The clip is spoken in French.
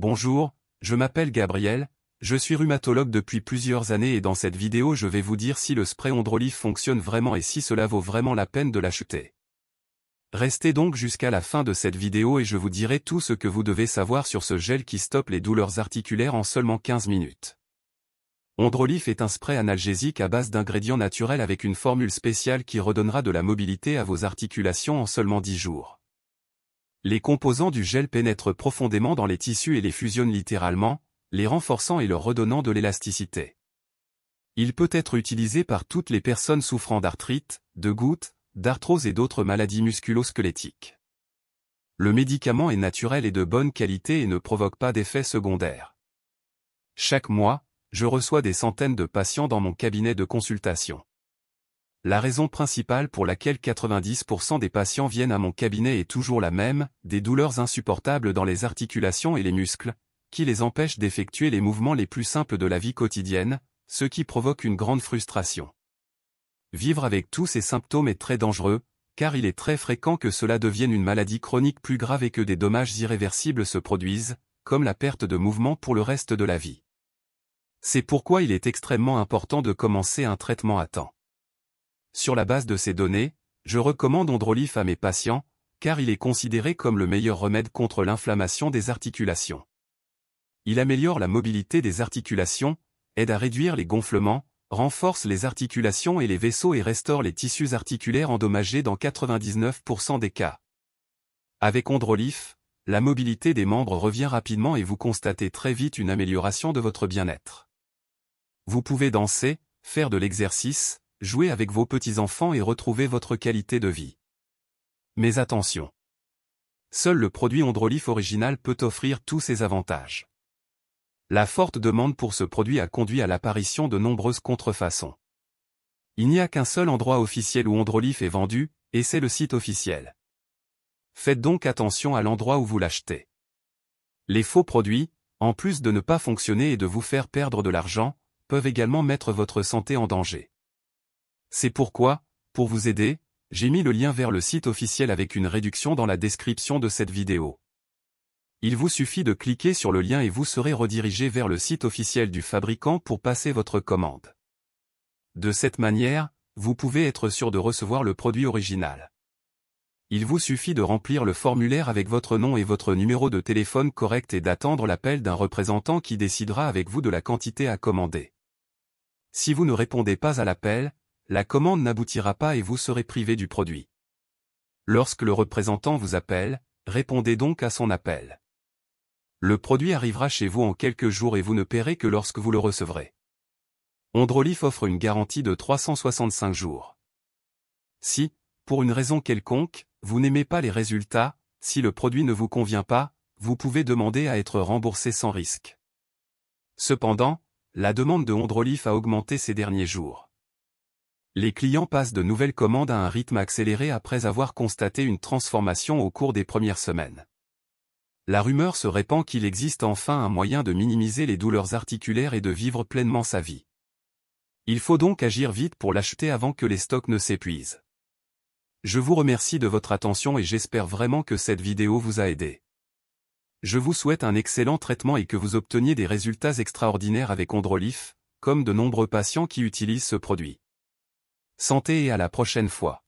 Bonjour, je m'appelle Gabriel, je suis rhumatologue depuis plusieurs années et dans cette vidéo je vais vous dire si le spray Ondrolif fonctionne vraiment et si cela vaut vraiment la peine de l'acheter. Restez donc jusqu'à la fin de cette vidéo et je vous dirai tout ce que vous devez savoir sur ce gel qui stoppe les douleurs articulaires en seulement 15 minutes. Ondrolif est un spray analgésique à base d'ingrédients naturels avec une formule spéciale qui redonnera de la mobilité à vos articulations en seulement 10 jours. Les composants du gel pénètrent profondément dans les tissus et les fusionnent littéralement, les renforçant et leur redonnant de l'élasticité. Il peut être utilisé par toutes les personnes souffrant d'arthrite, de gouttes, d'arthrose et d'autres maladies musculosquelettiques. Le médicament est naturel et de bonne qualité et ne provoque pas d'effets secondaires. Chaque mois, je reçois des centaines de patients dans mon cabinet de consultation. La raison principale pour laquelle 90% des patients viennent à mon cabinet est toujours la même, des douleurs insupportables dans les articulations et les muscles, qui les empêchent d'effectuer les mouvements les plus simples de la vie quotidienne, ce qui provoque une grande frustration. Vivre avec tous ces symptômes est très dangereux, car il est très fréquent que cela devienne une maladie chronique plus grave et que des dommages irréversibles se produisent, comme la perte de mouvement pour le reste de la vie. C'est pourquoi il est extrêmement important de commencer un traitement à temps. Sur la base de ces données, je recommande Ondrolif à mes patients, car il est considéré comme le meilleur remède contre l'inflammation des articulations. Il améliore la mobilité des articulations, aide à réduire les gonflements, renforce les articulations et les vaisseaux et restaure les tissus articulaires endommagés dans 99% des cas. Avec Ondrolif, la mobilité des membres revient rapidement et vous constatez très vite une amélioration de votre bien-être. Vous pouvez danser, faire de l'exercice, jouez avec vos petits-enfants et retrouvez votre qualité de vie. Mais attention Seul le produit Ondrolif original peut offrir tous ces avantages. La forte demande pour ce produit a conduit à l'apparition de nombreuses contrefaçons. Il n'y a qu'un seul endroit officiel où Ondrolif est vendu, et c'est le site officiel. Faites donc attention à l'endroit où vous l'achetez. Les faux produits, en plus de ne pas fonctionner et de vous faire perdre de l'argent, peuvent également mettre votre santé en danger. C'est pourquoi, pour vous aider, j'ai mis le lien vers le site officiel avec une réduction dans la description de cette vidéo. Il vous suffit de cliquer sur le lien et vous serez redirigé vers le site officiel du fabricant pour passer votre commande. De cette manière, vous pouvez être sûr de recevoir le produit original. Il vous suffit de remplir le formulaire avec votre nom et votre numéro de téléphone correct et d'attendre l'appel d'un représentant qui décidera avec vous de la quantité à commander. Si vous ne répondez pas à l'appel, la commande n'aboutira pas et vous serez privé du produit. Lorsque le représentant vous appelle, répondez donc à son appel. Le produit arrivera chez vous en quelques jours et vous ne paierez que lorsque vous le recevrez. Ondrolif offre une garantie de 365 jours. Si, pour une raison quelconque, vous n'aimez pas les résultats, si le produit ne vous convient pas, vous pouvez demander à être remboursé sans risque. Cependant, la demande de Ondrolif a augmenté ces derniers jours les clients passent de nouvelles commandes à un rythme accéléré après avoir constaté une transformation au cours des premières semaines. La rumeur se répand qu'il existe enfin un moyen de minimiser les douleurs articulaires et de vivre pleinement sa vie. Il faut donc agir vite pour l'acheter avant que les stocks ne s'épuisent. Je vous remercie de votre attention et j'espère vraiment que cette vidéo vous a aidé. Je vous souhaite un excellent traitement et que vous obteniez des résultats extraordinaires avec Ondrolif, comme de nombreux patients qui utilisent ce produit. Santé et à la prochaine fois.